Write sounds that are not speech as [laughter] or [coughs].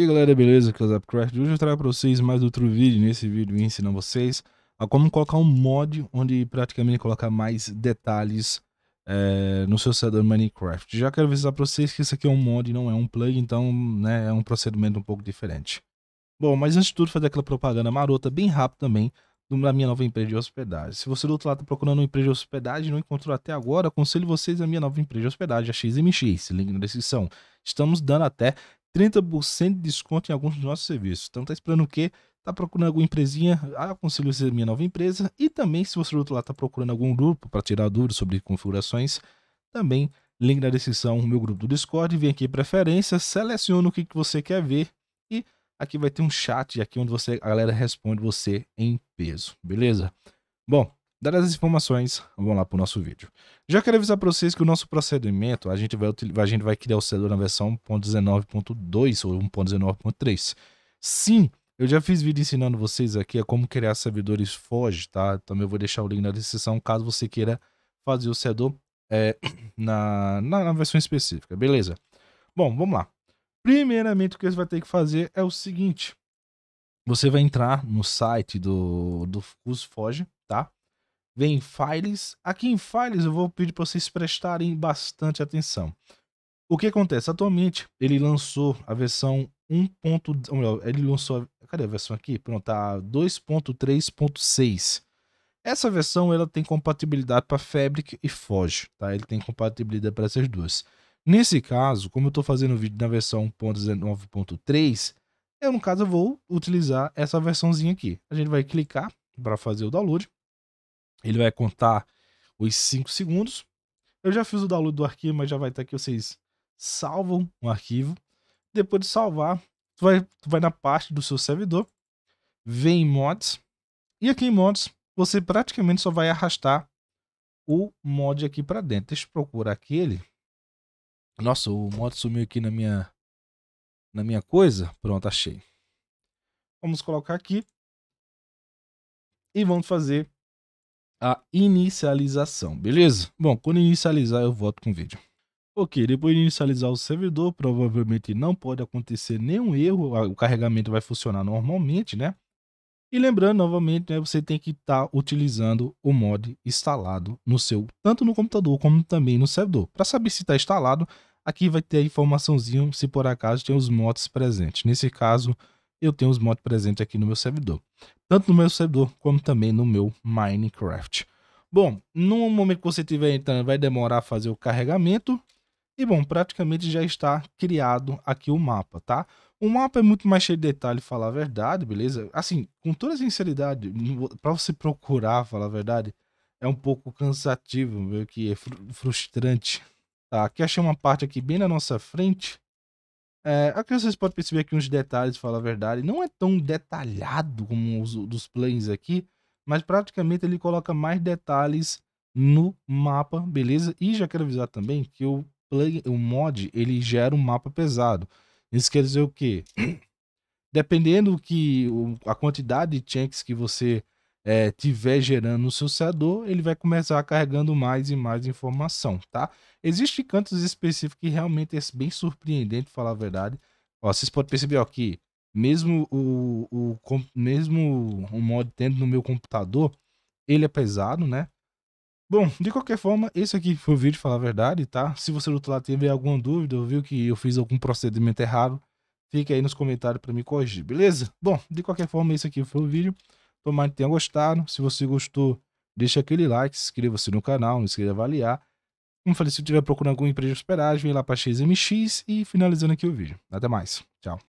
E galera, beleza? é o ZapCraft? Hoje eu trago para vocês mais outro vídeo. Nesse vídeo eu ensino vocês a como colocar um mod onde praticamente colocar mais detalhes é, no seu servidor Minecraft. Já quero avisar para vocês que isso aqui é um mod, não é um plug, então né, é um procedimento um pouco diferente. Bom, mas antes de tudo fazer aquela propaganda marota bem rápido também da minha nova empresa de hospedagem. Se você do outro lado está procurando uma empresa de hospedagem e não encontrou até agora, aconselho vocês a minha nova empresa de hospedagem, a XMX, link na descrição. Estamos dando até 30% de desconto em alguns dos nossos serviços. Então tá esperando o quê? Tá procurando alguma empresinha? Ah, aconselho você minha nova empresa. E também, se você do outro lado tá procurando algum grupo para tirar dúvidas sobre configurações, também link na descrição, meu grupo do Discord. Vem aqui preferências, seleciona o que, que você quer ver e aqui vai ter um chat aqui onde você, a galera responde você em peso, beleza? Bom, Dadas as informações, vamos lá para o nosso vídeo. Já quero avisar para vocês que o nosso procedimento, a gente vai, a gente vai criar o servidor na versão 1.19.2 ou 1.19.3. Sim, eu já fiz vídeo ensinando vocês aqui a como criar servidores Foge, tá? Também vou deixar o link na descrição caso você queira fazer o servidor é, [coughs] na, na, na versão específica, beleza? Bom, vamos lá. Primeiramente, o que você vai ter que fazer é o seguinte. Você vai entrar no site do, do curso Foge, tá? vem files. Aqui em files eu vou pedir para vocês prestarem bastante atenção. O que acontece? Atualmente ele lançou a versão 1. Ou melhor, ele lançou. Cadê a versão aqui? Pronto, a 2.3.6. Essa versão ela tem compatibilidade para Fabric e Forge, tá? Ele tem compatibilidade para essas duas. Nesse caso, como eu estou fazendo o vídeo na versão 1.19.3, eu no caso eu vou utilizar essa versãozinha aqui. A gente vai clicar para fazer o download. Ele vai contar os 5 segundos. Eu já fiz o download do arquivo, mas já vai estar aqui. Vocês salvam o arquivo. Depois de salvar, tu vai, tu vai na parte do seu servidor, vem em mods. E aqui em mods, você praticamente só vai arrastar o mod aqui para dentro. Deixa eu procurar aquele. Nossa, o mod sumiu aqui na minha, na minha coisa. Pronto, achei. Vamos colocar aqui. E vamos fazer a inicialização, beleza? Bom, quando inicializar eu volto com o vídeo. Ok, depois de inicializar o servidor, provavelmente não pode acontecer nenhum erro, o carregamento vai funcionar normalmente, né? E lembrando, novamente, né, você tem que estar tá utilizando o mod instalado no seu, tanto no computador como também no servidor. Para saber se está instalado, aqui vai ter a informaçãozinha se por acaso tem os mods presentes. Nesse caso, eu tenho os mods presentes aqui no meu servidor. Tanto no meu servidor como também no meu Minecraft. Bom, no momento que você estiver entrando, vai demorar a fazer o carregamento. E bom, praticamente já está criado aqui o mapa, tá? O mapa é muito mais cheio de detalhe, falar a verdade, beleza? Assim, com toda sinceridade, para você procurar, falar a verdade, é um pouco cansativo, meio que é frustrante. Tá? Aqui achei uma parte aqui bem na nossa frente, é, aqui é vocês podem perceber aqui uns detalhes, falar a verdade. Não é tão detalhado como os dos planes aqui, mas praticamente ele coloca mais detalhes no mapa, beleza? E já quero avisar também que o, play, o mod ele gera um mapa pesado. Isso quer dizer o quê? [clears throat] Dependendo que o, a quantidade de checks que você é, tiver gerando no seu SEADOR, ele vai começar carregando mais e mais informação, tá? Existem cantos específicos que realmente é bem surpreendente, falar a verdade. Ó, vocês podem perceber ó, que mesmo o, o, mesmo o mod tendo no meu computador, ele é pesado, né? Bom, de qualquer forma, esse aqui foi o vídeo, falar a verdade, tá? Se você do outro lado teve alguma dúvida, ou viu que eu fiz algum procedimento errado, fica aí nos comentários para me corrigir, beleza? Bom, de qualquer forma, esse aqui foi o vídeo. Tomara que tenham gostado. Se você gostou, deixa aquele like, inscreva-se no canal, não esqueça de avaliar. Como falei, se estiver procurando algum emprego de hospedagem, vem lá para XMX e finalizando aqui o vídeo. Até mais. Tchau.